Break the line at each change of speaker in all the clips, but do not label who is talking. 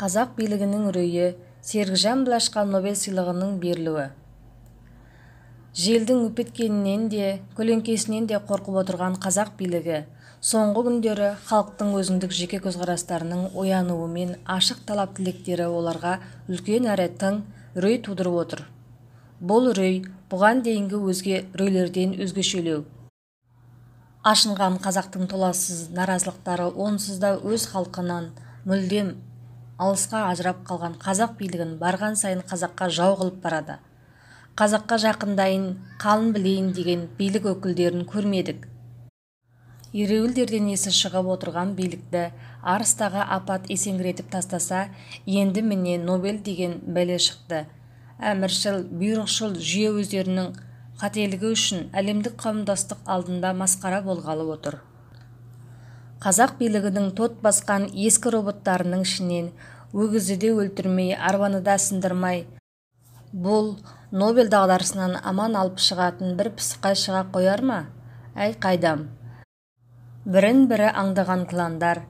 қазақ билігінің үрейі серікжан блашқа нобель сыйлығының берілуі желдің өпеткенінен де көлеңкесінен де қорқып отырған қазақ билігі соңғы күндері халықтың өзіндік жеке көзқарастарының оянуы мен ашық талап тілектері оларға үлкен әрі тың үрей тудырып отыр бұл үрей бұған дейінгі өзге үрейлерден өзгешелеу ашынған қазақтың толассыз наразылықтары онсыз да өз халқынан мүлдем алысқа ажырап қалған қазақ билігін барған сайын қазаққа жау қылып барады қазаққа жақындайын қалын білейін деген билік өкілдерін көрмедік ереуілдерден есі шығып отырған билікті арыстағы апат есеңгіретіп тастаса енді міне нобель деген бәле шықты әміршіл бұйрықшыл жүйе өздерінің қателігі үшін әлемдік қауымдастық алдында масқара болғалы отыр қазақ билігінің тот басқан ескі роботтарының ішінен өгізді де өлтірмей арбаны да сындырмай бұл нобель дағдарысынан аман алып шығатын бір пысықай шыға қояр ма әй қайдам бірін бірі аңдыған кландар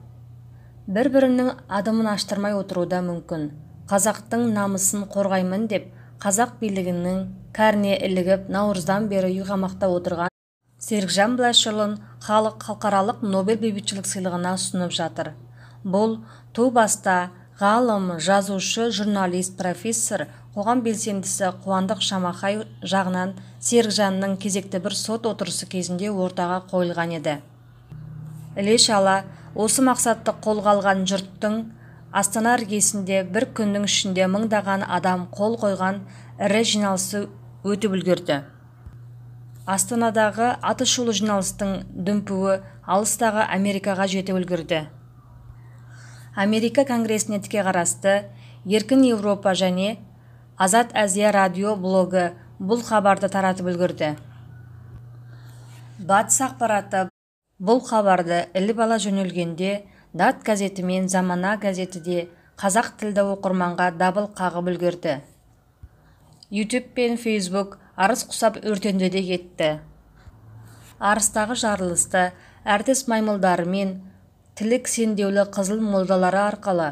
бір бірінің адымын аштырмай отыруы мүмкін қазақтың намысын қорғаймын деп қазақ билігінің кәріне ілігіп наурыздан бері үйқамақта отырған серікжан блашұлын халық халықаралық нобель бейбітшілік сыйлығына ұсынып жатыр бұл ту баста ғалым жазушы журналист профессор қоғам белсендісі қуандық шамахай жағынан серікжанның кезекті бір сот отырысы кезінде ортаға қойылған еді іле шала осы мақсатты қолға алған жұрттың астана іргесінде бір күннің ішінде мыңдаған адам қол қойған ірі жиналысы өтіп үлгерді астанадағы атышулы жиналыстың дүмпуі алыстағы америкаға жетіп үлгірді америка конгресіне тіке қарасты еркін Европа және азат Азия радио блогы бұл хабарды таратып үлгірді батыс ақпараты бұл хабарды іліп ала жөнелгенде дат газеті мен замана газеті қазақ тілді оқырманға дабыл қағып үлгерді YouTube пен Facebook арыс құсап өртенді де кетті арыстағы жарылысты әртіс маймылдары мен тілік сендеулі қызыл молдалары арқылы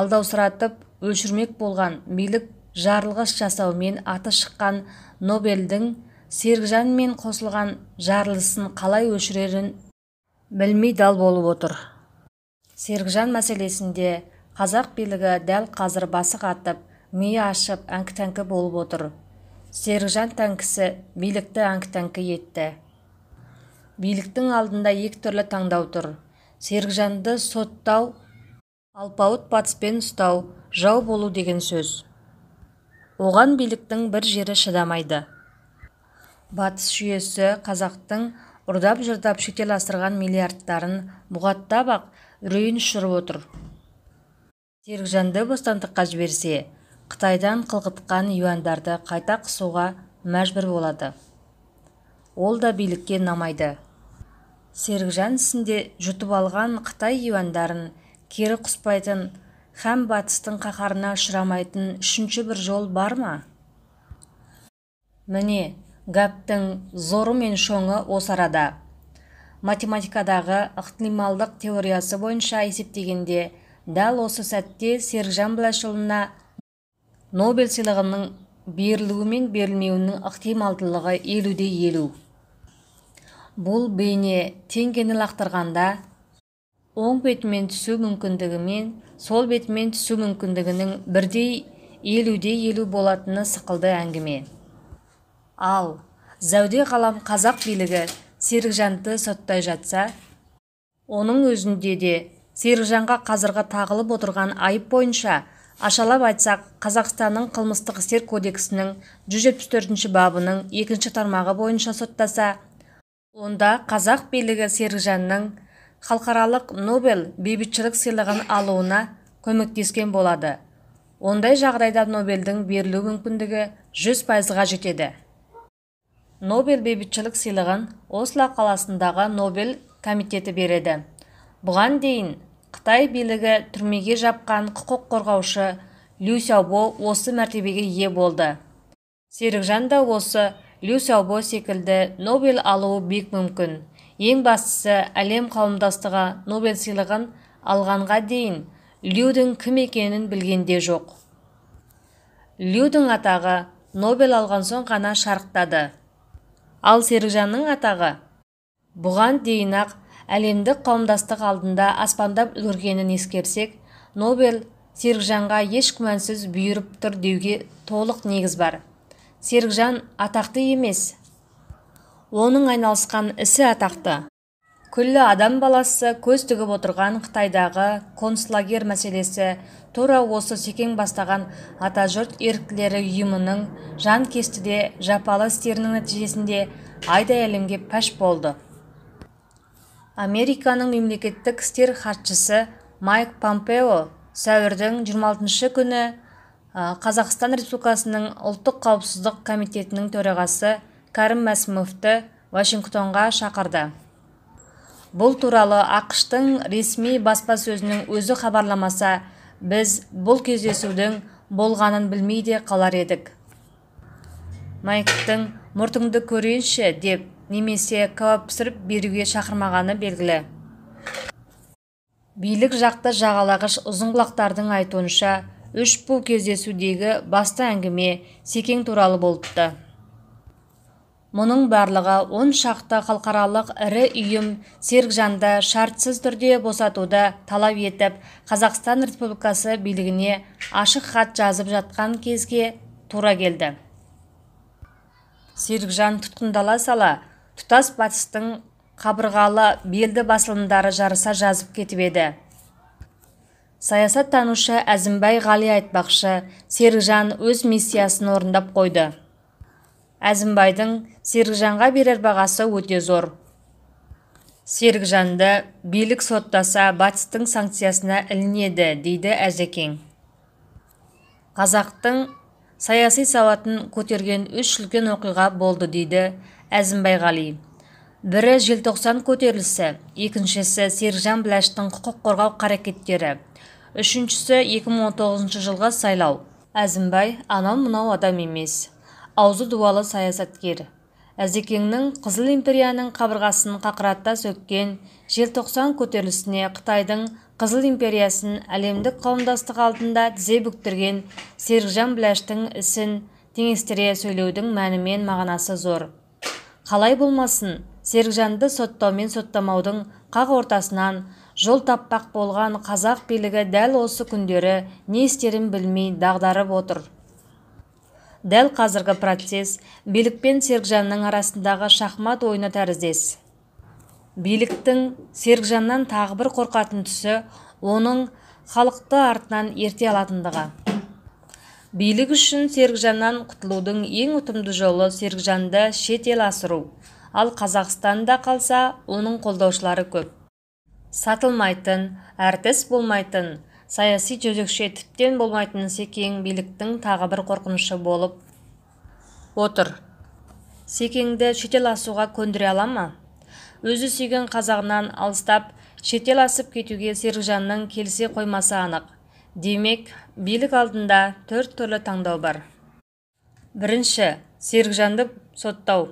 алдаусыратып өшірмек болған билік жарылғыш жасаумен аты шыққан нобельдің серікжанмен қосылған жарылысын қалай өшірерін білмей дал болып отыр серікжан мәселесінде қазақ билігі дәл қазір басық атып, миы ашып әңкітәңкі болып отыр серікжан тәңкісі билікті әңкітәңкі етті биліктің алдында екі түрлі таңдау тұр серікжанды соттау алпауыт батыспен ұстау жау болу деген сөз оған биліктің бір жері шыдамайды батыс жүйесі қазақтың ұрдап жырдап шетел асырған миллиардтарын бұғаттап ақ үрейін ұшырып отыр серікжанды бостандыққа жіберсе қытайдан қылғытқан юаньдарды қайта қысуға мәжбүр болады ол да билікке намайды серікжан ісінде жұтып алған қытай юаньдарын кері құспайтын һәм батыстың қаһарына ұшырамайтын үшінші бір жол бар ма міне гаптың зоры мен шоңы осы арада математикадағы ықтималдық теориясы бойынша есептегенде дәл осы сәтте серікжан біләшұлына нобель сыйлығының берілуі мен берілмеуінің ықтималдылығы елуде елу бұл бейне теңгені лақтырғанда оң бетімен түсу мүмкіндігімен сол бетімен түсу мүмкіндігінің бірдей елуде елу болатыны сықылды әңгіме ал зәуде қалам қазақ билігі серікжанды соттай жатса оның өзінде де серікжанға қазіргі тағылып отырған айып бойынша ашалап айтсақ қазақстанның қылмыстық істер кодексінің 174 бабының екінші тармағы бойынша соттаса онда қазақ билігі серікжанның халықаралық нобель бейбітшілік сыйлығын алуына көмектескен болады ондай жағдайда нобельдің берілу мүмкіндігі 100 пайызға жетеді нобель бейбітшілік сыйлығын осло қаласындағы нобель комитеті береді бұған дейін қытай билігі түрмеге жапқан құқық қорғаушы лю сяобо осы мәртебеге ие болды серікжан да осы лю сяобо секілді нобель алуы бек мүмкін ең бастысы әлем қауымдастығы нобель сыйлығын алғанға дейін людің кім екенін білгенде жоқ Людің атағы нобель алған соң ғана шарықтады ал серікжанның атағы бұған дейін ақ әлемдік қауымдастық алдында аспандап үлгергенін ескерсек нобель серікжанға еш күмәнсіз бұйырып тұр деуге толық негіз бар серікжан атақты емес оның айналысқан ісі атақты күллі адам баласы көз тігіп отырған қытайдағы концлагер мәселесі тура осы секең бастаған атажұрт еріктілері ұйымының жан кестіде жапалы істерінің нәтижесінде айдай әлемге пәш болды американың мемлекеттік істер хатшысы майк помпео сәуірдің 26 күні қазақстан республикасының ұлттық қауіпсіздік комитетінің төрағасы кәрім мәсімовті вашингтонға шақырды бұл туралы ақштың ресми баспасөзінің өзі хабарламаса біз бұл кездесудің болғанын білмей де қалар едік майктың мұртыңды көрейінші деп немесе кәуап пісіріп беруге шақырмағаны белгілі билік жақты жағалағыш құлақтардың айтуынша үш бұл кездесудегі басты әңгіме секең туралы болыпты мұның барлығы он шақты халықаралық ірі ұйым серікжанды шартсыз түрде босатуды талап етіп қазақстан республикасы билігіне ашық хат жазып жатқан кезге тура келді серікжан тұтқындала сала тұтас батыстың қабырғалы белді басылымдары жарыса жазып кетіп еді саясаттанушы әзімбай ғали айтпақшы серікжан өз миссиясын орындап қойды әзімбайдың серікжанға берер бағасы өте зор серікжанды билік соттаса батыстың санкциясына ілінеді дейді әзекең қазақтың саяси сауатын көтерген үш үлкен оқиға болды дейді әзімбайғали бірі желтоқсан көтерілісі екіншісі Сержан біләштің құқық қорғау қарекеттері үшіншісі 2019 жылғы сайлау әзімбай анау мынау адам емес аузы дуалы саясаткер әзекеңнің қызыл империяның қабырғасын қақырата сөккен желтоқсан көтерілісіне қытайдың қызыл империясын әлемдік қауымдастық алдында тізе бүктірген серікжан біләштің ісін теңестіре сөйлеудің мәні мен мағынасы зор қалай болмасын серікжанды мен соттамаудың қақ ортасынан жол таппақ болған қазақ билігі дәл осы күндері не істерін білмей дағдарып отыр дәл қазіргі процесс билік пен серікжанның арасындағы шахмат ойыны тәріздес биліктің серікжаннан тағы бір қорқатын түсі оның халықты артынан ерте алатындығы билік үшін серікжаннан құтылудың ең ұтымды жолы серікжанды шет ел асыру ал қазақстанда қалса оның қолдаушылары көп сатылмайтын әртіс болмайтын саяси жөзекше тіптен болмайтын секең биліктің тағы бір қорқынышы болып отыр секеңді шетел асуға көндіре ала ма өзі сүйген қазағынан алыстап шетел асып кетуге серікжанның келсе қоймасы анық демек билік алдында төрт түрлі таңдау бар бірінші серікжанды соттау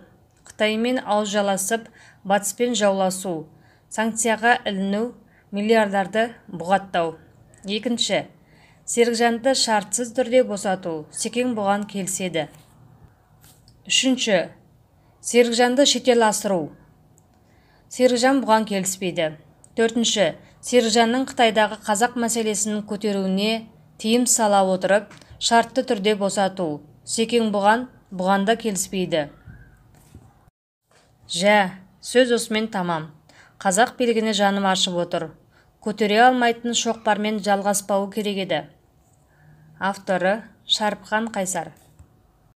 қытаймен жаласып, батыспен жауласу санкцияға іліну миллиардарды бұғаттау екінші серікжанды шартсыз түрде босату секең бұған келіседі үшінші серікжанды шетел асыру серікжан бұған келіспейді төртінші серікжанның қытайдағы қазақ мәселесін көтеруіне тыйым сала отырып шартты түрде босату секең бұған бұған да келіспейді жә сөз осымен тамам қазақ билігіне жаным ашып отыр көтере алмайтын шоқпармен жалғаспауы керек еді авторы шарпқан қайсар